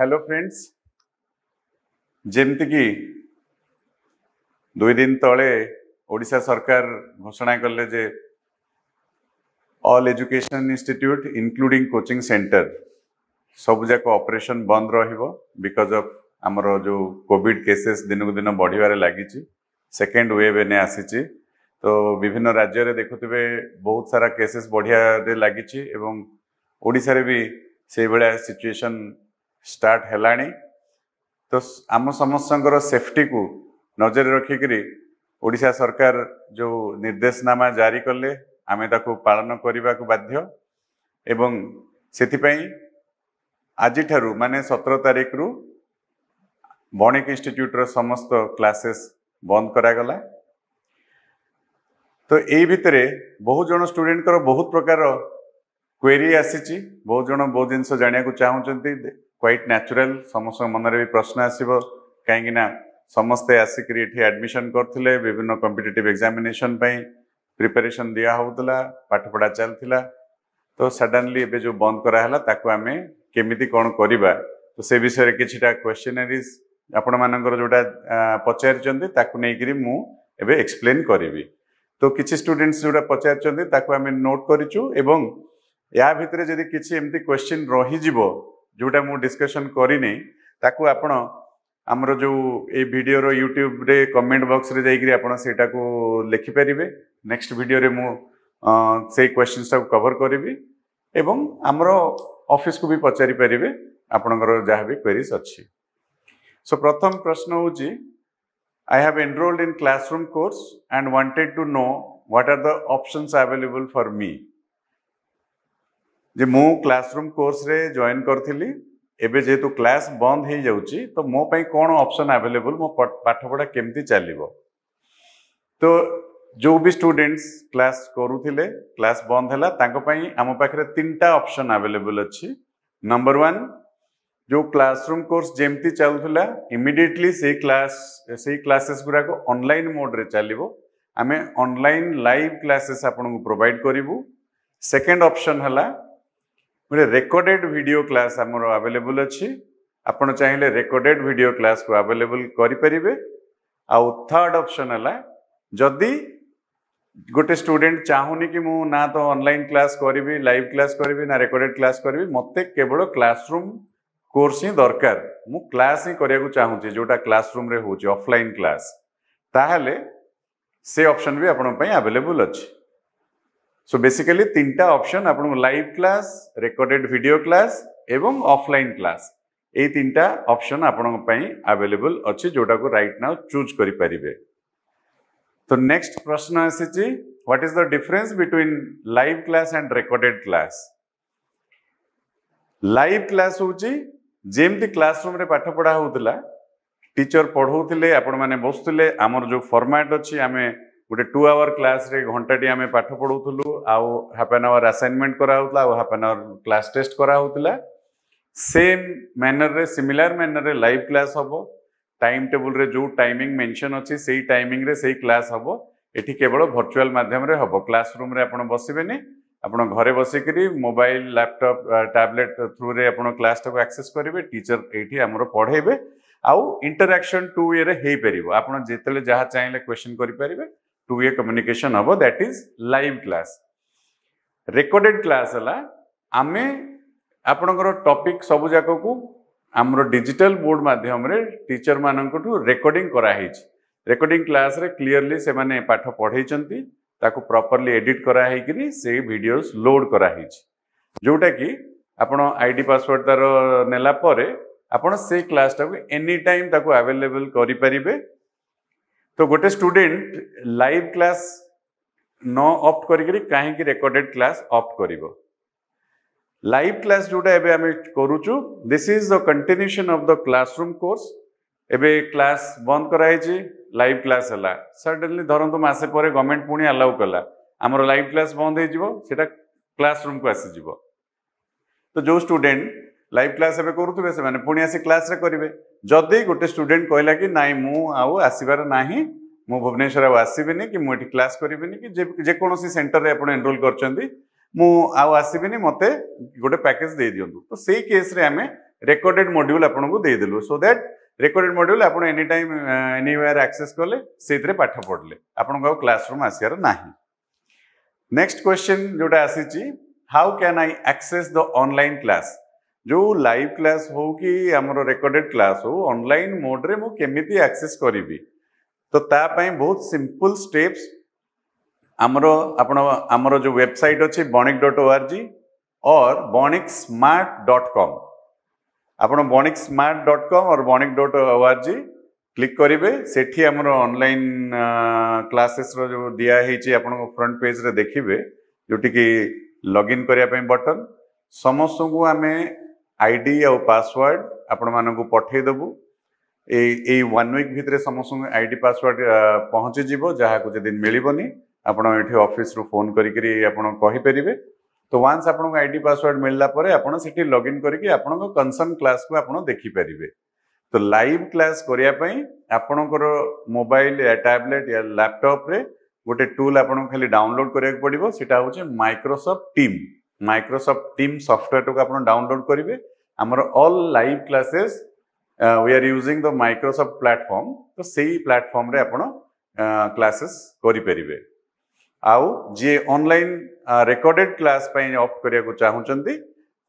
Hello friends जमती कि दुई दिन तले ओडा सरकार घोषणा कले जे all education institute including coaching centre सब जाक ऑपरेशन बंद रिकज अफ आमर जो कोविड केसेस दिनक दिन बढ़वे लगी सेकेंड वेव एने आसी तो विभिन्न राज्य देखु बहुत सारा केसेस बढ़िया लगी ओडे भी से ଷ୍ଟାର୍ଟ ହେଲାଣି ତ ଆମ ସମସ୍ତଙ୍କର ସେଫ୍ଟିକୁ ନଜର ରଖିକରି ଓଡ଼ିଶା ସରକାର ଯେଉଁ ନିର୍ଦ୍ଦେଶନାମା ଜାରି କଲେ ଆମେ ତାକୁ ପାଳନ କରିବାକୁ ବାଧ୍ୟ ଏବଂ ସେଥିପାଇଁ ଆଜିଠାରୁ ମାନେ ସତର ତାରିଖରୁ ବଣିକ ଇନଷ୍ଟିଚ୍ୟୁଟ୍ର ସମସ୍ତ କ୍ଲାସେସ୍ ବନ୍ଦ କରାଗଲା ତ ଏଇ ଭିତରେ ବହୁତ ଜଣ ଷ୍ଟୁଡ଼େଣ୍ଟଙ୍କର ବହୁତ ପ୍ରକାର କ୍ୱେରି ଆସିଛି ବହୁତ ଜଣ ବହୁତ ଜିନିଷ ଜାଣିବାକୁ ଚାହୁଁଛନ୍ତି କ୍ୱାଇଟ୍ ନ୍ୟାଚୁରାଲ୍ ସମସ୍ତଙ୍କ ମନରେ ବି ପ୍ରଶ୍ନ ଆସିବ କାହିଁକିନା ସମସ୍ତେ ଆସିକରି ଏଠି ଆଡ଼ମିସନ୍ କରିଥିଲେ ବିଭିନ୍ନ କମ୍ପିଟେଟିଭ୍ ଏକ୍ଜାମିନେସନ୍ ପାଇଁ ପ୍ରିପାରେସନ୍ ଦିଆହେଉଥିଲା ପାଠପଢ଼ା ଚାଲିଥିଲା ତ ସଡନ୍ଲି ଏବେ ଯେଉଁ ବନ୍ଦ କରାହେଲା ତାକୁ ଆମେ କେମିତି କ'ଣ କରିବା ତ ସେ ବିଷୟରେ କିଛିଟା କ୍ୱେଶ୍ଚିନାରିଜ୍ ଆପଣମାନଙ୍କର ଯେଉଁଟା ପଚାରିଛନ୍ତି ତାକୁ ନେଇକରି ମୁଁ ଏବେ ଏକ୍ସପ୍ଲେନ୍ କରିବି ତ କିଛି ଷ୍ଟୁଡେଣ୍ଟସ୍ ଯେଉଁଟା ପଚାରିଛନ୍ତି ତାକୁ ଆମେ ନୋଟ୍ କରିଛୁ ଏବଂ ୟା ଭିତରେ ଯଦି କିଛି ଏମିତି କ୍ୱେଶ୍ଚିନ୍ ରହିଯିବ ଯେଉଁଟା ମୁଁ ଡିସ୍କସନ୍ କରିନି ତାକୁ ଆପଣ ଆମର ଯେଉଁ ଏଇ ଭିଡ଼ିଓର ୟୁଟ୍ୟୁବରେ କମେଣ୍ଟ ବକ୍ସରେ ଯାଇକରି ଆପଣ ସେଇଟାକୁ ଲେଖିପାରିବେ ନେକ୍ସଟ ଭିଡ଼ିଓରେ ମୁଁ ସେଇ କ୍ୱେଶ୍ଚିନ୍ସଟାକୁ କଭର କରିବି ଏବଂ ଆମର ଅଫିସକୁ ବି ପଚାରି ପାରିବେ ଆପଣଙ୍କର ଯାହା ବି କ୍ୱେରିଜ୍ ଅଛି ସୋ ପ୍ରଥମ ପ୍ରଶ୍ନ ହେଉଛି I have enrolled in classroom course and wanted to know what are the options available for me যে ମୁଁ କ୍ଲାସରୁମ୍ କୋର୍ସରେ ଜଏନ୍ କରିଥିଲି ଏବେ ଯେହେତୁ କ୍ଲାସ୍ ବନ୍ଦ ହେଇଯାଉଛି ତ ମୋ ପାଇଁ କ'ଣ ଅପସନ୍ ଆଭେଲେବୁଲ୍ ମୋ ପାଠପଢ଼ା କେମିତି ଚାଲିବ ତ ଯେଉଁ ବି ଷ୍ଟୁଡେଣ୍ଟସ୍ କ୍ଲାସ୍ କରୁଥିଲେ କ୍ଲାସ୍ ବନ୍ଦ ହେଲା ତାଙ୍କ ପାଇଁ ଆମ ପାଖରେ ତିନିଟା ଅପସନ୍ ଆଭେଲେବୁଲ୍ ଅଛି ନମ୍ବର ୱାନ୍ ଯେଉଁ କ୍ଲାସରୁମ୍ କୋର୍ସ ଯେମିତି ଚାଲୁଥିଲା ଇମିଡ଼ିଏଟଲି ସେଇ କ୍ଲାସ୍ ସେଇ କ୍ଲାସେସ୍ ଗୁଡ଼ାକ ଅନଲାଇନ୍ ମୋଡ଼ରେ ଚାଲିବ ଆମେ ଅନଲାଇନ୍ ଲାଇଭ୍ କ୍ଲାସେସ୍ ଆପଣଙ୍କୁ ପ୍ରୋଭାଇଡ଼ କରିବୁ ସେକେଣ୍ଡ ଅପସନ୍ ହେଲା ଗୋଟେ ରେକର୍ଡେଡ୍ ଭିଡ଼ିଓ କ୍ଲାସ୍ ଆମର ଆଭେଲେବୁଲ୍ ଅଛି ଆପଣ ଚାହିଁଲେ ରେକର୍ଡେଡ୍ ଭିଡ଼ିଓ କ୍ଲାସ୍କୁ ଆଭେଲେବୁଲ୍ କରିପାରିବେ ଆଉ ଥାର୍ଡ଼ ଅପସନ୍ ହେଲା ଯଦି ଗୋଟେ ଷ୍ଟୁଡେଣ୍ଟ ଚାହୁଁନି କି ମୁଁ ନା ତ ଅନଲାଇନ୍ କ୍ଲାସ୍ କରିବି ଲାଇଭ୍ କ୍ଲାସ୍ କରିବି ନା ରେକର୍ଡେଡ୍ କ୍ଲାସ୍ କରିବି ମୋତେ କେବଳ କ୍ଲାସରୁମ୍ କୋର୍ସ ହିଁ ଦରକାର ମୁଁ କ୍ଲାସ୍ ହିଁ କରିବାକୁ ଚାହୁଁଛି ଯେଉଁଟା କ୍ଲାସରୁମ୍ରେ ହେଉଛି ଅଫଲାଇନ୍ କ୍ଲାସ୍ ତାହେଲେ ସେ ଅପସନ୍ ବି ଆପଣଙ୍କ ପାଇଁ ଆଭେଲେବୁଲ୍ ଅଛି সো বেসিক্যালি তিনটা অপশন আপনার live class recorded video class এবং অফলাইন ক্লাস এই তিনটা অপশন আপনার আভেলেবল অছি রাইট নাও চুজ করে পারিবে তো নেক্সট প্রশ্ন আসিছি what is the difference between live class and recorded class live class হচ্ছে যেমতি ক্লাসরুমে পাঠ পড়া হোলা টিচর পড়াও লে আপনার বসুলে আমার যে ফর্মাট অছি ଗୋଟେ ଟୁ ଆୱାର କ୍ଲାସ୍ରେ ଘଣ୍ଟାଟି ଆମେ ପାଠ ପଢ଼ାଉଥିଲୁ ଆଉ ହାଫ୍ ଆନ୍ ଆୱାର ଆସାଇନମେଣ୍ଟ କରାହେଉଥିଲା ଆଉ half an hour class test କରାହେଉଥିଲା ସେମ୍ ମ୍ୟାନର୍ରେ ସିମିଲାର ମ୍ୟାନର୍ରେ ଲାଇଭ୍ କ୍ଲାସ୍ ହେବ ଟାଇମ୍ ଟେବୁଲ୍ରେ ଯେଉଁ ଟାଇମିଂ ମେନ୍ସନ୍ ଅଛି ସେଇ ଟାଇମିଂରେ ସେଇ କ୍ଲାସ୍ ହେବ ଏଠି କେବଳ ଭର୍ଚୁଆଲ୍ ମାଧ୍ୟମରେ ହେବ କ୍ଲାସ୍ ରୁମ୍ରେ ଆପଣ ବସିବେନି ଆପଣ ଘରେ ବସିକରି ମୋବାଇଲ ଲ୍ୟାପଟପ୍ ଟ୍ୟାବଲେଟ୍ ଥ୍ରୁରେ ଆପଣ କ୍ଲାସ୍ଟାକୁ ଆକ୍ସେସ୍ କରିବେ ଟିଚର ଏଇଠି ଆମର ପଢ଼େଇବେ ଆଉ ଇଣ୍ଟରାକ୍ସନ୍ ଟୁ ଇଏରେ ହେଇପାରିବ ଆପଣ ଯେତେବେଳେ ଯାହା ଚାହିଁଲେ କ୍ୱେଶ୍ଚନ୍ କରିପାରିବେ two-way communication hobo that is live class. Recorded class ହେଲା ଆମେ ଆପଣଙ୍କର ଟପିକ୍ ସବୁ ଯାକକୁ ଆମର ଡିଜିଟାଲ ବୋର୍ଡ ମାଧ୍ୟମରେ ଟିଚର ମାନଙ୍କଠୁ ରେକର୍ଡିଂ କରାହେଇଛି ରେକର୍ଡିଂ କ୍ଲାସରେ କ୍ଲିଅରଲି ସେମାନେ ପାଠ ପଢ଼େଇଛନ୍ତି ତାକୁ ପ୍ରପରଲି ଏଡିଟ୍ କରାହେଇକିରି ସେଇ ଭିଡ଼ିଓସ୍ ଲୋଡ଼ କରାହେଇଛି ଯେଉଁଟାକି ଆପଣ ଆଇ ଡ଼ି ପାସୱାର୍ଡ଼ ତା'ର ନେଲା ପରେ ଆପଣ ସେଇ କ୍ଲାସଟାକୁ ଏନି ଟାଇମ୍ ତାକୁ ଆଭେଲେବଲ୍ କରିପାରିବେ तो गोटे स्टूडेंट लाइव क्लास ন অপ্ট করি কাহিকি রেকর্ডেড ক্লাস অপ্ট করব লাইভ ক্লাস যেটা এবে আমি করুছু this is the continuation of the classroom course এবে ক্লাস বন্ধ করা হয়েছি লাইভ ক্লাস হল সডেনলি ধরতু মাসে পরে গভর্নমেন্ট পুঁ আলাউ কলা আমার লাইভ ক্লাস বন্ধ হয়ে যাব সেটা ক্লাসরুমকু আসিযোগ তো যে স্টুডেন্ট लाइव क्लास एवं करुवे से पुणी आसी क्लास करेंगे जदि गोटे स्टूडेंट कहला कि नाई आसबार ना मुझ भुवनेश्वर आसबिन कि मुझे क्लास करी जेको जे सेन्टर में आज एनरोल कर आसबिनी मत गोटे पैकेज दे दिंतु तो से केस्रे आम रेकर्डेड मड्यूल आपको देदेल सो दैट रेकर्डेड मड्यूल आप any time anywhere access कले पाठ पढ़ले आप क्लास रूम आसार ना नेक्स्ट क्वेश्चन जोटा आसी how can I access the online class जो लाइव क्लास हो कि आमर रेकर्डेड क्लास हो ऑनलाइन मोड रे मुझे केमी आक्सेस करी तो ताप बहुत सिंपल स्टेप्स आमर आप आमर जो वेबसाइट अच्छे बणिक डट ओ आर जी और बणिक स्मार्ट डट कम आप डट कम और बणिक डट ओ आर जी क्लिक करेंगे सेठी आमर अनलाइन क्लासेस रो दिखे आप फ्रंट पेज रे देखिए जोटी की लगइन करने बटन समस्त को आमे ଆଇଡି ଆଉ ପାସୱାର୍ଡ ଆପଣମାନଙ୍କୁ ପଠାଇଦେବୁ ଏଇ ଏଇ ୱାନ୍ ୱିକ୍ ଭିତରେ ସମସ୍ତଙ୍କୁ ଆଇଡି ପାସୱାର୍ଡ ପହଞ୍ଚିଯିବ ଯାହାକୁ ଯଦି ମିଳିବନି ଆପଣ ଏଠି ଅଫିସରୁ ଫୋନ୍ କରିକିରି ଆପଣ କହିପାରିବେ ତ ୱାନ୍ସ ଆପଣଙ୍କୁ ଆଇଡି ପାସୱାର୍ଡ ମିଳିଲା ପରେ ଆପଣ ସେଠି ଲଗ୍ଇନ୍ କରିକି ଆପଣଙ୍କ କନସର୍ନ କ୍ଲାସ୍କୁ ଆପଣ ଦେଖିପାରିବେ ତ ଲାଇଭ୍ କ୍ଲାସ୍ କରିବା ପାଇଁ ଆପଣଙ୍କର ମୋବାଇଲ ୟା ଟ୍ୟାବଲେଟ୍ ୟା ଲ୍ୟାପଟପ୍ରେ ଗୋଟେ ଟୁଲ୍ ଆପଣଙ୍କୁ ଖାଲି ଡାଉନଲୋଡ୍ କରିବାକୁ ପଡ଼ିବ ସେଟା ହେଉଛି ମାଇକ୍ରୋସଫ୍ଟ ଟିମ୍ মাইক্রোসফট ଟିମ୍ ସଫ୍ଟୱେୟାରଟାକୁ ଆପଣ ଡାଉନଲୋଡ୍ କରିବେ ଆମର all live classes we are using the Microsoft platform ତ ସେଇ ପ୍ଲାଟଫର୍ମରେ ଆପଣ କ୍ଲାସେସ୍ କରିପାରିବେ ଆଉ ଯିଏ ଅନଲାଇନ୍ ରେକର୍ଡେଡ୍ କ୍ଲାସ୍ ପାଇଁ ଅପ୍ଟ କରିବାକୁ ଚାହୁଁଛନ୍ତି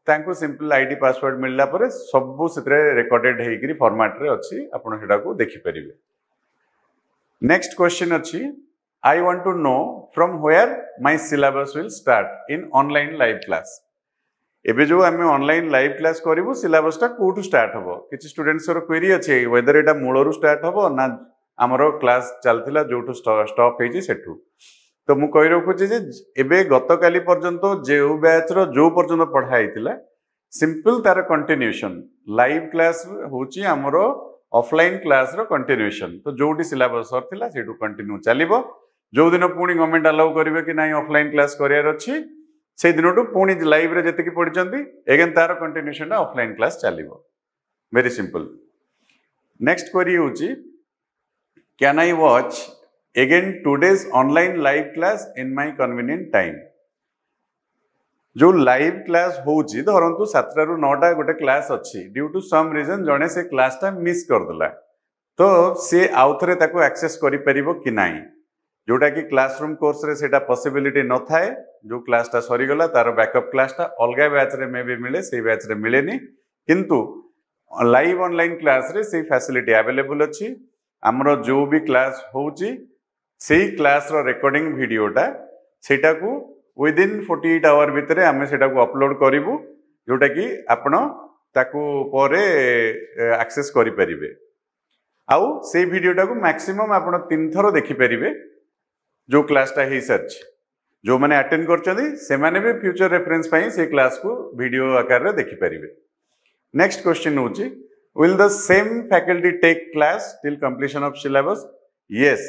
ତାଙ୍କୁ ସିମ୍ପଲ୍ ଆଇ ଡି ପାସୱାର୍ଡ଼ ମିଳିଲା ପରେ ସବୁ ସେଥିରେ ରେକର୍ଡେଡ୍ ହେଇକରି ଫର୍ମାଟ୍ରେ ଅଛି ଆପଣ ସେଟାକୁ ଦେଖିପାରିବେ ନେକ୍ସଟ କ୍ୱେଶ୍ଚିନ୍ ଅଛି I want to know from where my syllabus will start in online live class. ଏବେ ଯେଉଁ ଆମେ ଅନଲାଇନ୍ ଲାଇଭ୍ କ୍ଲାସ୍ କରିବୁ ସିଲାବସ୍ଟା କେଉଁଠୁ ଷ୍ଟାର୍ଟ ହେବ କିଛି ଷ୍ଟୁଡେଣ୍ଟସର କ୍ୱେରି ଅଛି ୱେଦର ଏଇଟା ମୂଳରୁ ଷ୍ଟାର୍ଟ ହେବ ନା ଆମର କ୍ଲାସ୍ ଚାଲିଥିଲା ଯେଉଁଠୁ ଷ୍ଟପ୍ ହେଇଛି ସେଠୁ ତ ମୁଁ କହି ରଖୁଛି ଯେ ଏବେ ଗତକାଲି ପର୍ଯ୍ୟନ୍ତ ଯେଉଁ ବ୍ୟାଚ୍ର ଯେଉଁ ପର୍ଯ୍ୟନ୍ତ ପଢ଼ା ହେଇଥିଲା ସିମ୍ପଲ୍ ତାର କଣ୍ଟିନ୍ୟୁସନ୍ ଲାଇଭ୍ କ୍ଲାସ୍ ହେଉଛି ଆମର ଅଫଲାଇନ୍ କ୍ଲାସ୍ର କଣ୍ଟିନ୍ୟୁସନ୍ ତ ଯେଉଁଠି ସିଲାବସ୍ ସରିଥିଲା ସେଇଠୁ କଣ୍ଟିନ୍ୟୁ ଚାଲିବ ଯେଉଁଦିନ ପୁଣି ଗଭର୍ଣ୍ଣମେଣ୍ଟ ଆଲାଉ କରିବେ କି ନାହିଁ ଅଫଲାଇନ୍ କ୍ଲାସ୍ କରିବାର ଅଛି ସେଇ ଦିନଠୁ ପୁଣି ଲାଇଭ୍ରେ ଯେତିକି ପଢ଼ିଛନ୍ତି ଏଗେନ୍ ତାର କଣ୍ଟିନ୍ୟୁସନ୍ଟା ଅଫଲାଇନ୍ କ୍ଲାସ୍ ଚାଲିବ ଭେରି ସିମ୍ପଲ୍ ନେକ୍ସଟ କ୍ୱେରି ହେଉଛି can I watch again today's online live class in my convenient time ଯେଉଁ ଲାଇଭ୍ କ୍ଲାସ୍ ହେଉଛି ଧରନ୍ତୁ ସାତଟାରୁ ନଅଟା ଗୋଟେ କ୍ଲାସ୍ ଅଛି ଡ୍ୟୁ ଟୁ ସମ୍ ରିଜନ୍ ଜଣେ ସେ କ୍ଲାସ୍ଟା ମିସ୍ କରିଦେଲା ତ ସେ ଆଉ ଥରେ ତାକୁ ଆକ୍ସେସ୍ କରିପାରିବ କି ନାହିଁ ଯେଉଁଟାକି କ୍ଲାସରୁମ୍ କୋର୍ସରେ ସେଇଟା ପସିବିଲିଟି ନଥାଏ ଯେଉଁ କ୍ଲାସଟା ସରିଗଲା ତାର ବ୍ୟାକଅପ୍ କ୍ଲାସଟା ଅଲଗା ବ୍ୟାଚ୍ରେ ମେ ବି ମିଳେ ସେଇ ବ୍ୟାଚ୍ରେ ମିଳେନି କିନ୍ତୁ ଲାଇଭ୍ ଅନଲାଇନ୍ କ୍ଲାସ୍ରେ ସେଇ ଫ୍ୟାସିଲିଟି ଆଭେଲେବୁଲ୍ ଅଛି ଆମର ଯେଉଁ ବି କ୍ଲାସ୍ ହେଉଛି ସେଇ କ୍ଲାସ୍ର ରେକର୍ଡିଂ ଭିଡ଼ିଓଟା ସେଇଟାକୁ ୱିଦିନ୍ ଫୋର୍ଟି ଏଇଟ୍ ଆୱାର୍ ଭିତରେ ଆମେ ସେଇଟାକୁ ଅପଲୋଡ଼ କରିବୁ ଯେଉଁଟାକି ଆପଣ ତାକୁ ପରେ ଆକ୍ସେସ୍ କରିପାରିବେ ଆଉ ସେଇ ଭିଡ଼ିଓଟାକୁ ମ୍ୟାକ୍ସିମମ୍ ଆପଣ ତିନିଥର ଦେଖିପାରିବେ जो क्लासटा हो सारी जो मैंने अटेंड करते भी फ्यूचर रेफरेंस से क्लास को भिडियो आकार में देखिपारे नेक्स्ट क्वेश्चन हूँ will the same faculty take class till completion of syllabus yes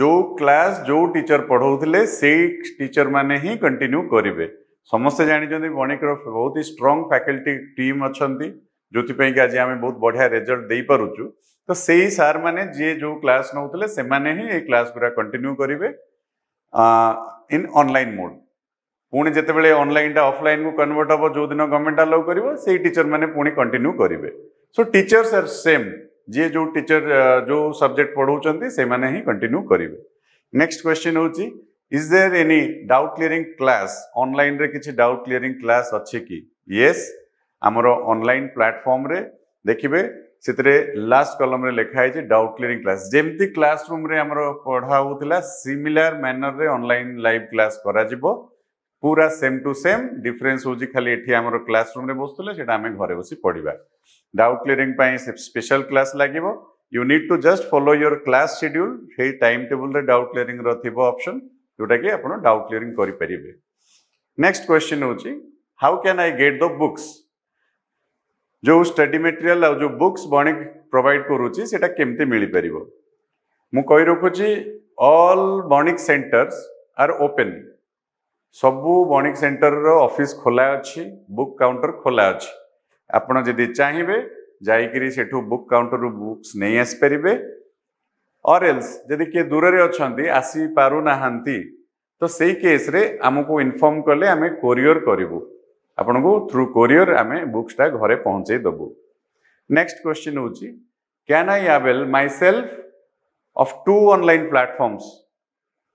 जो क्लास जो टीचर पढ़ाते से टीचर मैंने ही कंटिन्यू करेंगे समस्ते जानते बणिक बहुत ही स्ट्रंग फैकल्टी टीम अच्छा जो आज आम बहुत बढ़िया रेजल्ट दे पार्चु तो से सार मैंने जी जो क्लास नौले से क्लास पूरा कंटिन्यू करेंगे इन अनल मोड पुणी जिते अनलाइनटा अफल कनवर्ट हम जो दिन गवर्नमेंट अलाउ कर से टीचर मैंने पुणी कंटिन्यू करेंगे सो टीचर्स आर सेम जी जो टीचर जो सब्जेक्ट पढ़ाऊँ से कंटिन्यू करेंगे नेक्स्ट क्वेश्चन हूँ is there any doubt clearing class online रे किसी डाउट क्लीयरिंग क्लास अच्छे कि ये आमर अनल प्लाटफर्म देखिए ସେଥିରେ ଲାଷ୍ଟ କଲମ୍ରେ ଲେଖା ହେଇଛି ଡାଉଟ୍ କ୍ଲିୟରିଂ କ୍ଲାସ୍ ଯେମିତି କ୍ଲାସ୍ ରୁମ୍ରେ ଆମର ପଢ଼ା ହେଉଥିଲା ସିମିଲାର ମ୍ୟାନରରେ ଅନଲାଇନ୍ ଲାଇଭ୍ କ୍ଲାସ୍ କରାଯିବ ପୁରା ସେମ୍ ଟୁ ସେମ୍ ଡିଫରେନ୍ସ ହେଉଛି ଖାଲି ଏଠି ଆମର କ୍ଲାସ୍ ରୁମ୍ରେ ବସୁଥିଲେ ସେଇଟା ଆମେ ଘରେ ବସି ପଢ଼ିବା ଡାଉଟ୍ କ୍ଲିୟରିଂ ପାଇଁ ସ୍ପେଶାଲ କ୍ଲାସ୍ ଲାଗିବ you need to just follow your class schedule ସେଇ ଟାଇମ୍ ଟେବୁଲ୍ରେ ଡାଉଟ୍ କ୍ଲିୟରିଂର ଥିବ ଅପସନ୍ ଯେଉଁଟାକି ଆପଣ ଡାଉଟ୍ କ୍ଲିୟରିଂ କରିପାରିବେ ନେକ୍ସଟ କ୍ୱେଶ୍ଚିନ୍ ହେଉଛି how can I get the books जो स्टडी मेटेरियाल आ जो बुक्स बणिक प्रोवाइड करुच्ची से केमती मिल पार मुझे रखुची all Banik centres are open सबू बणिक सेन्टर रफिस् खोला अच्छी बुक काउंटर खोला अच्छी आपड़ जदि चाहिए जाकि बुक काउंटर बुक्स नहीं आसपर और एल्स जदि किए दूर अच्छा आसी पार ना तो से केस्रे आमको इनफर्म कले आम कोरियर करूँ ଆପଣଙ୍କୁ ଥ୍ରୁ କୋରିଅର ଆମେ ବୁକ୍ସଟା ଘରେ ପହଞ୍ଚେଇ ଦେବୁ ନେକ୍ସଟ କ୍ୱେଶ୍ଚିନ୍ ହେଉଛି can I avail myself of two online platforms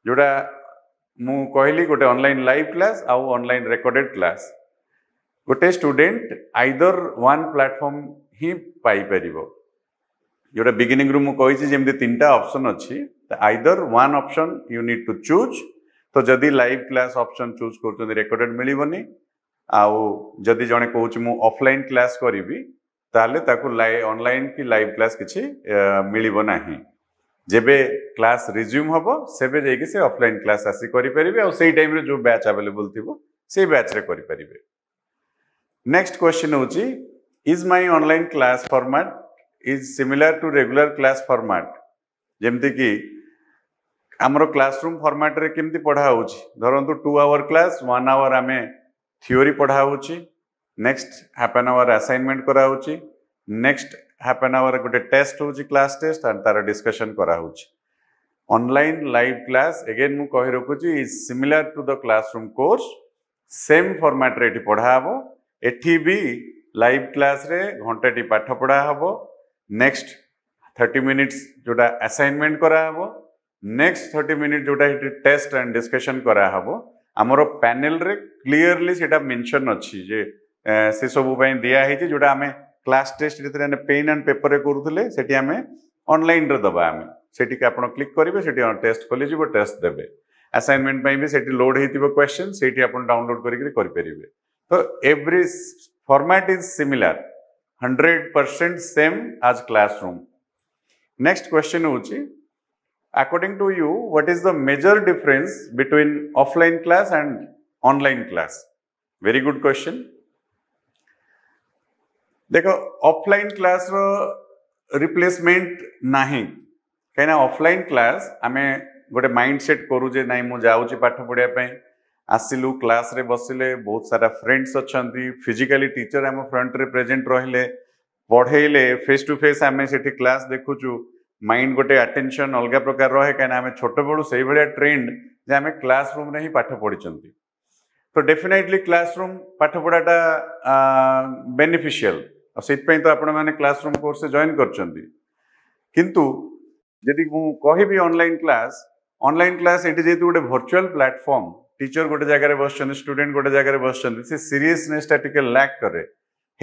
ଯେଉଁଟା ମୁଁ କହିଲି ଗୋଟେ ଅନଲାଇନ୍ ଲାଇଭ୍ କ୍ଲାସ୍ ଆଉ ଅନଲାଇନ୍ ରେକର୍ଡେଡ଼ କ୍ଲାସ୍ ଗୋଟେ ଷ୍ଟୁଡେଣ୍ଟ ଆଇଦର ୱାନ୍ ପ୍ଲାଟଫର୍ମ ହିଁ ପାଇପାରିବ ଯେଉଁଟା ବିଗିନିଂରୁ ମୁଁ କହିଛି ଯେମିତି ତିନିଟା ଅପସନ୍ ଅଛି either one option you need to choose ତ ଯଦି ଲାଇଭ୍ କ୍ଲାସ୍ ଅପସନ୍ ଚୁଜ୍ କରୁଛନ୍ତି ରେକର୍ଡେଡ଼ ମିଳିବନି ଆଉ ଯଦି ଜଣେ କହୁଛି ମୁଁ ଅଫଲାଇନ୍ କ୍ଲାସ୍ କରିବି ତାହେଲେ ତାକୁ ଅନଲାଇନ୍ କି ଲାଇଭ୍ କ୍ଲାସ୍ କିଛି ମିଳିବ ନାହିଁ ଯେବେ କ୍ଲାସ୍ ରିଜ୍ୟୁମ୍ ହେବ ସେବେ ଯାଇକି ସେ ଅଫଲାଇନ୍ କ୍ଲାସ୍ ଆସି କରିପାରିବେ ଆଉ ସେଇ ଟାଇମ୍ରେ ଯେଉଁ ବ୍ୟାଚ୍ ଆଭେଲେବୁଲ୍ ଥିବ ସେଇ ବ୍ୟାଚ୍ରେ କରିପାରିବେ ନେକ୍ସଟ କ୍ୱେଶ୍ଚିନ୍ ହେଉଛି is my online class format is similar to regular class format ଯେମିତିକି ଆମର କ୍ଲାସ୍ ରୁମ୍ ଫର୍ମାଟ୍ରେ କେମିତି ପଢ଼ା ହେଉଛି ଧରନ୍ତୁ two hour class one hour ଆମେ থিওরি পড়া হচ্ছে next half an hour assignment করা হচ্ছে নেক্সট হাফ আন আওয়ার গোটে টেস্ট হচ্ছে ক্লাস টেস্ট আর তার ডিসকসন করা হচ্ছে অনলাইন লাইভ ক্লাস এগেন মু কহি রাখুছি is similar to the classroom course same ফর্মাটরে এটি পড়া হব এটি বি লাইভ ক্লাসরে ঘণ্টাটি পাঠ পড়া হব নেক্সট থার্টি মিনিটস যেটা আসাইনমেন্ট করা হব নেক্সট থার্টি মিনিট যেটা এটি টেস্ট আন্ড ডিসকসন করা হব आमर पानेल क्लीयरली मेनशन अच्छी से सबूप दिखाई है जोटा क्लास टेस्ट जो पेन आंड पेपर में करुले आम अनलाइन आम से आप क्लिक करेंगे से टेस्ट खोल टेस्ट देते असाइनमेंट भी लोड हो क्वेश्चन से डाउनलोड करेंगे तो every format is similar hundred percent same as classroom next question हूँ according to you, what is the major difference between offline class and online class? Very good question. देखो offline class रो replacement ନାହିଁ କାହିଁକିନା offline class ଆମେ ଗୋଟେ mind set କରୁ ଯେ ନାଇଁ ମୁଁ ଯାଉଛି ପାଠ ପଢ଼ିବା ପାଇଁ ଆସିଲୁ କ୍ଲାସ୍ରେ ବସିଲେ ବହୁତ ସାରା ଫ୍ରେଣ୍ଡସ୍ ଅଛନ୍ତି ଫିଜିକାଲି ଟିଚର୍ ଆମ ଫ୍ରଣ୍ଟରେ ପ୍ରେଜେଣ୍ଟ ରହିଲେ ପଢ଼େଇଲେ ଫେସ୍ ଟୁ ଫେସ୍ ଆମେ ସେଠି କ୍ଲାସ୍ ଦେଖୁଛୁ ମାଇଣ୍ଡ ଗୋଟେ ଆଟେନସନ୍ ଅଲଗା ପ୍ରକାର ରହେ କାହିଁକିନା ଆମେ ଛୋଟବେଳୁ ସେଇଭଳିଆ ଟ୍ରେଣ୍ଡ ଯେ ଆମେ କ୍ଲାସ୍ ରୁମ୍ରେ ହିଁ ପାଠ ପଢ଼ିଛନ୍ତି ତ ଡେଫିନେଟଲି କ୍ଲାସ୍ ରୁମ୍ ପାଠପଢ଼ାଟା ବେନିଫିସିଆଲ୍ ଆଉ ସେଥିପାଇଁ ତ ଆପଣମାନେ କ୍ଲାସ୍ ରୁମ୍ କୋର୍ସରେ ଜଏନ୍ କରିଛନ୍ତି କିନ୍ତୁ ଯଦି ମୁଁ କହିବି ଅନଲାଇନ୍ କ୍ଲାସ୍ ଅନଲାଇନ୍ କ୍ଲାସ୍ ଏଠି ଯେହେତୁ ଗୋଟେ ଭର୍ଚୁଆଲ୍ ପ୍ଲାଟଫର୍ମ ଟିଚର ଗୋଟେ ଜାଗାରେ ବସୁଛନ୍ତି ଷ୍ଟୁଡେଣ୍ଟ ଗୋଟେ ଜାଗାରେ ବସୁଛନ୍ତି ସେ ସିରିୟସନେସ୍ଟା ଟିକେ ଲ୍ୟାକ୍ କରେ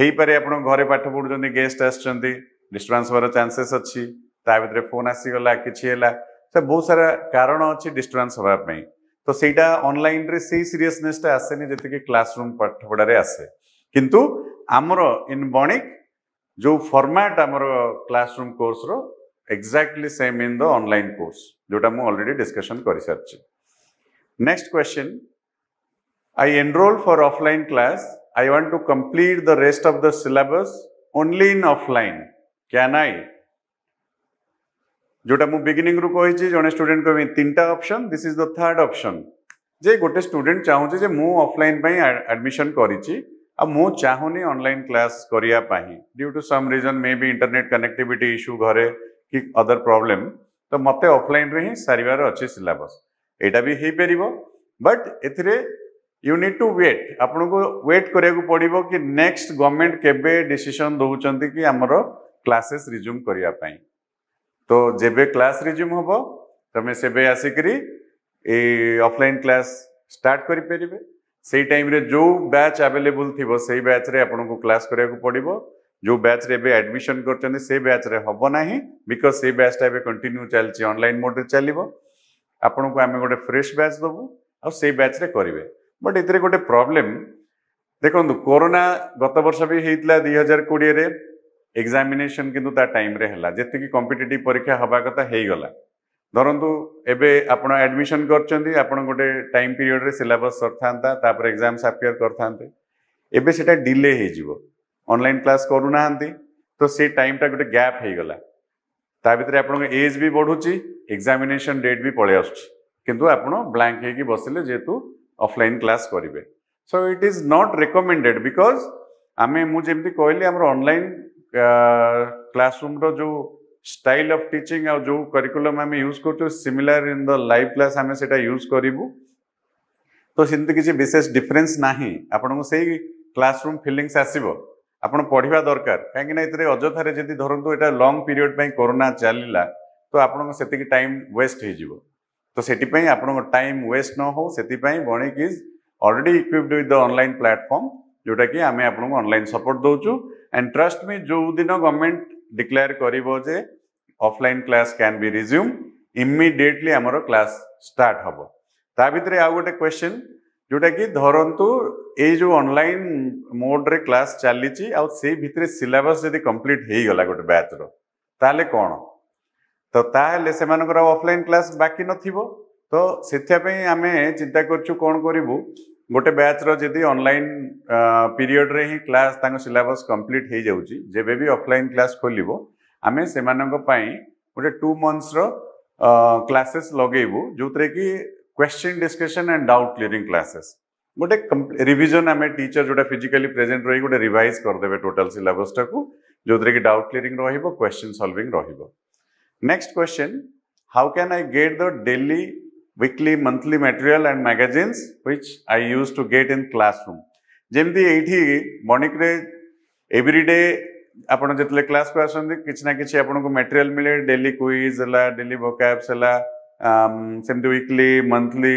ହେଇପାରେ ଆପଣ ଘରେ ପାଠ ପଢ଼ୁଛନ୍ତି ଗେଷ୍ଟ ଆସିଛନ୍ତି ଡିଷ୍ଟର୍ବାନ୍ସ ହେବାର ଚାନ୍ସେସ୍ ଅଛି ତା ଭିତରେ ଫୋନ୍ ଆସିଗଲା କିଛି ହେଲା ସେ ବହୁତ ସାରା କାରଣ ଅଛି ଡିଷ୍ଟର୍ବାନ୍ସ ହେବା ପାଇଁ ତ ସେଇଟା ଅନଲାଇନ୍ରେ ସେଇ ସିରିୟସନେସ୍ଟା ଆସେନି ଯେତିକି କ୍ଲାସରୁମ୍ ପାଠପଢ଼ାରେ ଆସେ କିନ୍ତୁ ଆମର ଇନ୍ ବଣିକ ଯେଉଁ ଫର୍ମାଟ୍ ଆମର କ୍ଲାସରୁମ୍ କୋର୍ସର exactly same in the online course ଯେଉଁଟା ମୁଁ ଅଲରେଡ଼ି ଡିସ୍କସନ୍ କରିସାରିଛି next question I enroll for offline class. I want to complete the rest of the syllabus only in offline. Can I? जोटा मु beginning रु कही जड़े student को तीन टा option this is the third option जे गोटे स्टूडेंट चाहूँ जे मु ऑफलाइन पई एडमिशन करिछि आ मु चाहूनी ऑनलाइन क्लास करिया due to some reason may be internet connectivity issue घरे कि अदर प्रॉब्लम तो मत ऑफलाइन रे ही सारिवार अछि सिलेबस एटा भी हे परिबो बट एथिरे यू नीड टू वेट आपन को वेट करिया को कि नेक्स्ट गवर्नमेंट केबे डिसीजन दउचंती कि हमरो क्लासेस रिज्यूम करने তো যেবে ক্লাস রিজ্যুম হব তুমি সেবে আসিকি এই অফলাইন ক্লাস স্টার্ট করিপারে সেই টাইমে যে ব্যাচ আভেলেবল থিব সেই ব্যাচরে আপনার ক্লাস করা পড়ব যে ব্যাচরে এবে আডমিশন করছেন সেই ব্যাচরে হব না বিকজ সেই ব্যাচটা এবে কন্টিনিউ চালছে অনলাইন মোডে চালিব ଆପଣଙ୍କୁ ଆମେ ଗୋଟେ ଫ୍ରେଶ୍ ବ୍ୟାଚ୍ ଦେବୁ ଆଉ ସେଇ ବ୍ୟାଚ୍ରେ କରିବେ ବଟ୍ ଏଥିରେ ଗୋଟେ ପ୍ରୋବ୍ଲେମ୍ ଦେଖନ୍ତୁ କରୋନା ଗତ ବର୍ଷ ବି ହେଇଥିଲା ଦୁଇ ହଜାର କୋଡ଼ିଏରେ ଏକ୍ଜାମିନେସନ୍ କିନ୍ତୁ ତା ଟାଇମ୍ରେ ହେଲା ଯେତିକି କମ୍ପିଟେଟିଭ୍ ପରୀକ୍ଷା ହେବା କଥା ହେଇଗଲା ଧରନ୍ତୁ ଏବେ ଆପଣ ଆଡ଼ମିସନ୍ କରିଛନ୍ତି ଆପଣ ଗୋଟେ ଟାଇମ୍ ପିରିୟଡ଼ରେ ସିଲାବସ୍ ସରିଥାନ୍ତା ତାପରେ ଏକ୍ଜାମ୍ସ ଆପିୟର କରିଥାନ୍ତେ ଏବେ ସେଟା ଡିଲେ ହେଇଯିବ ଅନଲାଇନ୍ କ୍ଲାସ୍ କରୁନାହାନ୍ତି ତ ସେ ଟାଇମ୍ଟା ଗୋଟେ ଗ୍ୟାପ୍ ହେଇଗଲା ତା ଭିତରେ ଆପଣଙ୍କ ଏଜ୍ ବି ବଢ଼ୁଛି ଏକ୍ଜାମିନେସନ୍ ଡେଟ୍ ବି ପଳେଇ ଆସୁଛି କିନ୍ତୁ ଆପଣ ବ୍ଲାଙ୍କ ହେଇକି ବସିଲେ ଯେହେତୁ ଅଫଲାଇନ୍ କ୍ଲାସ୍ କରିବେ so it is not recommended because ଆମେ ମୁଁ ଯେମିତି କହିଲି ଆମର ଅନଲାଇନ୍ क्लासरूम्र जो स्टाइल अफ टीचिंग आ जो करिकुलम आम यूज करूँ similar in the live class आम से यूज करूँ तो सेमती किसी विशेष डिफरेन्स ना आपन को सही क्लासरूम फिलिंगस आसब ଆପଣ ପଢ଼ିବା ଦରକାର କାହିଁକିନା ଏଥିରେ ଅଯଥାରେ ଯଦି ଧରନ୍ତୁ ଏଇଟା ଲଙ୍ଗ୍ ପିରିୟଡ଼ ପାଇଁ କରୋନା ଚାଲିଲା ତ ଆପଣଙ୍କ ସେତିକି ଟାଇମ୍ ୱେଷ୍ଟ ହେଇଯିବ ତ ସେଥିପାଇଁ ଆପଣଙ୍କ ଟାଇମ୍ ୱେଷ୍ଟ ନ ହଉ ସେଥିପାଇଁ Banik is already equipped with the online platform ଯେଉଁଟାକି ଆମେ ଆପଣଙ୍କୁ ଅନଲାଇନ୍ ସପୋର୍ଟ ଦେଉଛୁ ଆଣ୍ଡ ଟ୍ରଷ୍ଟ ମି ଯେଉଁ ଦିନ ଗଭର୍ଣ୍ଣମେଣ୍ଟ ଡିକ୍ଲେୟାର କରିବ ଯେ offline class can be resume immediately ଆମର କ୍ଲାସ୍ ଷ୍ଟାର୍ଟ ହେବ ତା ଭିତରେ ଆଉ ଗୋଟେ କ୍ୱେଶ୍ଚିନ୍ ଯେଉଁଟାକି ଧରନ୍ତୁ ଏଇ ଯେଉଁ ଅନଲାଇନ୍ ମୋଡ଼ରେ କ୍ଲାସ୍ ଚାଲିଛି ଆଉ ସେଇ ଭିତରେ ସିଲାବସ୍ ଯଦି କମ୍ପ୍ଲିଟ୍ ହେଇଗଲା ଗୋଟେ ବ୍ୟାଚ୍ର ତାହେଲେ କ'ଣ ତ ତାହେଲେ ସେମାନଙ୍କର ଅଫଲାଇନ୍ କ୍ଲାସ୍ ବାକି ନଥିବ ତ ସେଥିପାଇଁ ଆମେ ଚିନ୍ତା କରୁଛୁ କ'ଣ କରିବୁ गोटे बैच जी अनल पीरियड रे ही क्लास सिलेबस कम्प्लीट हो जाए भी अफल क्लास खोल आम से गोटे टू मंथस्र क्लासेस लगेबू जो थे कि question discussion and doubt clearing classes गोटे रिविजन आम टीचर जो फिजिकाली प्रेजेन्ट रही गोटे रिभाइज करदे टोटाल सिलेबसटा को जो थे कि doubt clearing question solving next question how can I get the daily weekly, monthly material and magazines which I used to get in classroom. ଯେମିତି ଏଇଠି ମଣିକରେ ଏଭ୍ରିଡେ ଆପଣ ଯେତେବେଳେ କ୍ଲାସ୍କୁ ଆସନ୍ତି କିଛି ନା କିଛି ଆପଣଙ୍କୁ ମେଟେରିଆଲ୍ ମିଳେ ଡେଲି କୁଇଜ୍ ହେଲା ଡେଲି ଭୋକାବ୍ସ ହେଲା ସେମିତି ୱିକଲି ମନ୍ଥଲି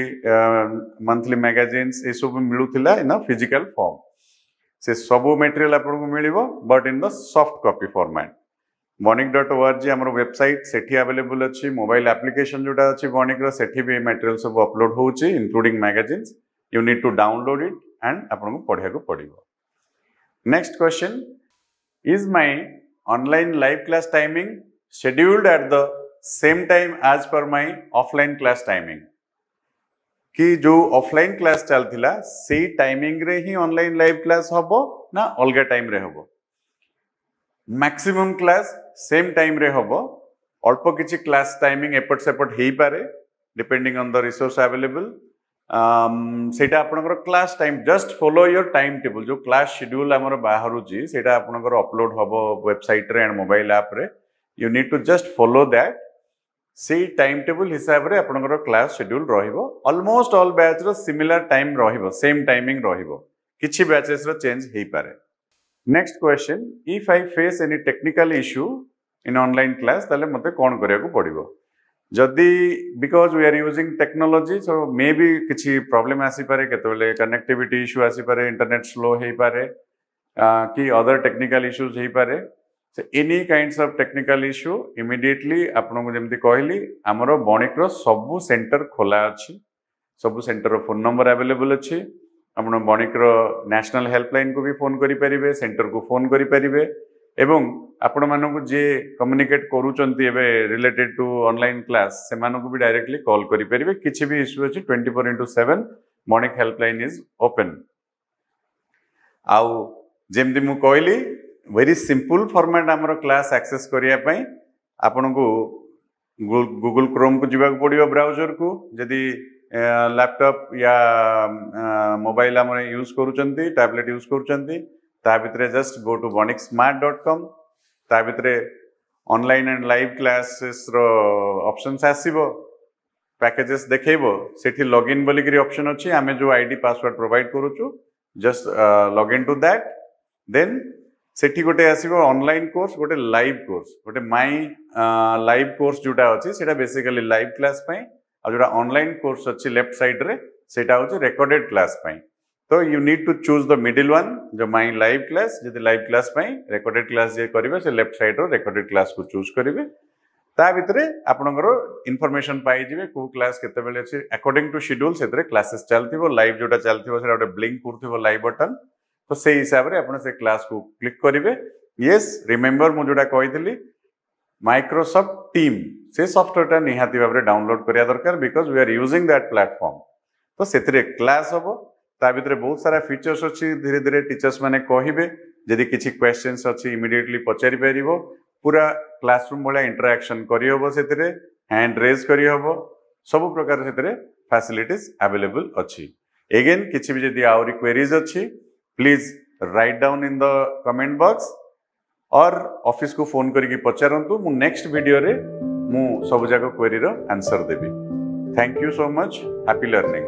ମନ୍ଥଲି ମ୍ୟାଗାଜିନ୍ସ ଏସବୁ ମିଳୁଥିଲା ଇନ୍ ଅ ଫିଜିକାଲ୍ ଫର୍ମ ସେ ସବୁ ମେଟେରିଆଲ୍ ଆପଣଙ୍କୁ ମିଳିବ but in the soft copy format Banik dot ORG আমার ওয়েবসাইট সেটি আভেলেবল অছি মোবাইল আপ্লিকেশন যেটা অছি বনিকর সেটি বি ম্যাটেরিয়াল সব অপলোড হচ্ছে including magazines you need to download it and আপনার পড়া পড়ব next question is my online live class timing scheduled at the same time as per my offline class timing कि जो ऑफलाइन क्लास चलता से timing रे ही online live class हम ना अलग टाइम रे हम मैक्सिमम क्लास ସେମ୍ ଟାଇମ୍ରେ ହେବ ଅଳ୍ପ କିଛି କ୍ଲାସ୍ ଟାଇମିଂ ଏପଟ ସେପଟ ହେଇପାରେ depending on the resource available ସେଇଟା ଆପଣଙ୍କର class time just follow your time table ଯେଉଁ କ୍ଲାସ୍ ସିଡ୍ୟୁଲ୍ ଆମର ବାହାରୁଛି ସେଇଟା ଆପଣଙ୍କର ଅପଲୋଡ଼ ହେବ ୱେବସାଇଟ୍ରେ ଆଣ୍ଡ ମୋବାଇଲ୍ ଆପ୍ରେ you need to just follow that ସେଇ ଟାଇମ୍ ଟେବୁଲ୍ ହିସାବରେ ଆପଣଙ୍କର କ୍ଲାସ୍ ସିଡ୍ୟୁଲ୍ ରହିବ ଅଲମୋଷ୍ଟ ଅଲ୍ ବ୍ୟାଚ୍ର ସିମିଲାର ଟାଇମ୍ ରହିବ ସେମ୍ ଟାଇମିଂ ରହିବ କିଛି ବ୍ୟାଚେସ୍ର ଚେଞ୍ଜ ହେଇପାରେ next question if I face any technical issue in online class ତାହେଲେ ମୋତେ କ'ଣ କରିବାକୁ ପଡ଼ିବ ଯଦି because we are using technology so may be କିଛି ପ୍ରୋବ୍ଲେମ୍ ଆସିପାରେ କେତେବେଳେ କନେକ୍ଟିଭିଟି ଇସ୍ୟୁ ଆସିପାରେ ଇଣ୍ଟରନେଟ୍ ସ୍ଲୋ ହେଇପାରେ କି ଅଦର ଟେକ୍ନିକାଲ୍ ଇସ୍ୟୁଜ୍ ହେଇପାରେ ସେ any kinds of technical issue immediately ଆପଣଙ୍କୁ ଯେମିତି କହିଲି ଆମର ବଣିକର ସବୁ ସେଣ୍ଟର ଖୋଲା ଅଛି ସବୁ ସେଣ୍ଟରର ଫୋନ୍ ନମ୍ବର ଆଭେଲେବୁଲ୍ ଅଛି ଆପଣ ବଣିକର ନ୍ୟାସନାଲ୍ ହେଲ୍ପଲାଇନ୍କୁ ବି ଫୋନ୍ କରିପାରିବେ ସେଣ୍ଟରକୁ ଫୋନ୍ କରିପାରିବେ ଏବଂ ଆପଣମାନଙ୍କୁ ଯିଏ କମ୍ୟୁନିକେଟ୍ କରୁଛନ୍ତି ଏବେ ରିଲେଟେଡ୍ ଟୁ ଅନଲାଇନ୍ କ୍ଲାସ୍ ସେମାନଙ୍କୁ ବି ଡାଇରେକ୍ଟଲି କଲ୍ କରିପାରିବେ କିଛି ବି ଇସ୍ୟୁ ଅଛି twenty four into seven Manik helpline is open ଆଉ ଯେମିତି ମୁଁ କହିଲି ଭେରି ସିମ୍ପଲ୍ ଫର୍ମାଟ୍ ଆମର କ୍ଲାସ୍ ଆକ୍ସେସ୍ କରିବା ପାଇଁ ଆପଣଙ୍କୁ ଗୁଗୁଲ୍ କ୍ରୋମ୍କୁ ଯିବାକୁ ପଡ଼ିବ ବ୍ରାଉଜର୍କୁ ଯଦି ଲ୍ୟାପଟପ୍ ୟା ମୋବାଇଲ୍ ଆମର ୟୁଜ୍ କରୁଛନ୍ତି ଟ୍ୟାବଲେଟ୍ ୟୁଜ୍ କରୁଛନ୍ତି ତା ଭିତରେ just go to Banik smart dot com ତା ଭିତରେ ଅନଲାଇନ୍ ଆଣ୍ଡ ଲାଇଭ୍ କ୍ଲାସେସ୍ର ଅପସନ୍ସ ଆସିବ ପ୍ୟାକେଜେସ୍ ଦେଖେଇବ ସେଠି ଲଗ୍ଇନ୍ ବୋଲିକିରି ଅପସନ୍ ଅଛି ଆମେ ଯେଉଁ ଆଇ ଡି ପାସୱାର୍ଡ଼ ପ୍ରୋଭାଇଡ଼ କରୁଛୁ just login to that then ସେଠି ଗୋଟେ ଆସିବ ଅନଲାଇନ୍ କୋର୍ସ ଗୋଟେ ଲାଇଭ୍ କୋର୍ସ ଗୋଟେ ମାଇ ଲାଇଭ୍ କୋର୍ସ ଯେଉଁଟା ଅଛି ସେଇଟା ବେସିକାଲି ଲାଇଭ୍ କ୍ଲାସ୍ ପାଇଁ ଆଉ ଯେଉଁଟା ଅନଲାଇନ୍ କୋର୍ସ ଅଛି ଲେଫ୍ଟ ସାଇଡ଼୍ରେ ସେଇଟା ହେଉଛି ରେକର୍ଡେଡ଼ କ୍ଲାସ୍ ପାଇଁ ତ you need to choose the middle one ଯେଉଁ ମାଇଁ ଲାଇଭ୍ କ୍ଲାସ୍ ଯଦି ଲାଇଭ୍ କ୍ଲାସ୍ ପାଇଁ ରେକର୍ଡେଡ଼ କ୍ଲାସ୍ ଯିଏ କରିବେ ସେ ଲେଫ୍ଟ ସାଇଡ଼୍ର ରେକର୍ଡେଡ଼ କ୍ଲାସ୍କୁ ଚୁଜ୍ କରିବେ ତା ଭିତରେ ଆପଣଙ୍କର ଇନଫର୍ମେସନ୍ ପାଇଯିବେ କେଉଁ କ୍ଲାସ୍ କେତେବେଳେ ଅଛି ଆକର୍ଡିଂ ଟୁ ସିଡ୍ୟୁଲ୍ ସେଥିରେ କ୍ଲାସେସ୍ ଚାଲିଥିବ ଲାଇଭ୍ ଯେଉଁଟା ଚାଲିଥିବ ସେଇଟା ଗୋଟେ ବ୍ଲିଙ୍କ୍ କରୁଥିବ ଲାଇଭ୍ ବଟନ୍ ତ ସେଇ ହିସାବରେ ଆପଣ ସେ କ୍ଲାସ୍କୁ କ୍ଲିକ୍ କରିବେ ୟେସ୍ ରିମେମ୍ବର ମୁଁ ଯେଉଁଟା କହିଥିଲି মাইক্রোসফট টিম সে সফটওয়্যারটা নিহাতি ভাবে ডাউনলোড করা দরকার because we are using that platform তো সেতিরে ক্লাস হব তা ভিতরে বহুত সারা ফিচর্স অছি ধীরে ধীরে টিচর্স মানে কহিবে যদি কিছু কোয়েশ্চেন্স অছি ইমিডিয়েটলি পচারি পারিব পুরা ক্লাসরুম ভাড়া ইন্টরাকশন করিহব সেতিরে হ্যান্ড রেজ করিহব সবু প্রকার সেতিরে ফ্যাসিলিটিস আভেলেবল অছি এগেন কিছু বি যদি আহরি কোয়েরিজ অছি please write down in the comment box or ଅଫିସକୁ ଫୋନ୍ କରିକି ପଚାରନ୍ତୁ ମୁଁ ନେକ୍ସଟ ଭିଡ଼ିଓରେ ମୁଁ ସବୁଯାକ କ୍ୱେରିର ଆନ୍ସର ଦେବି thank you so much happy learning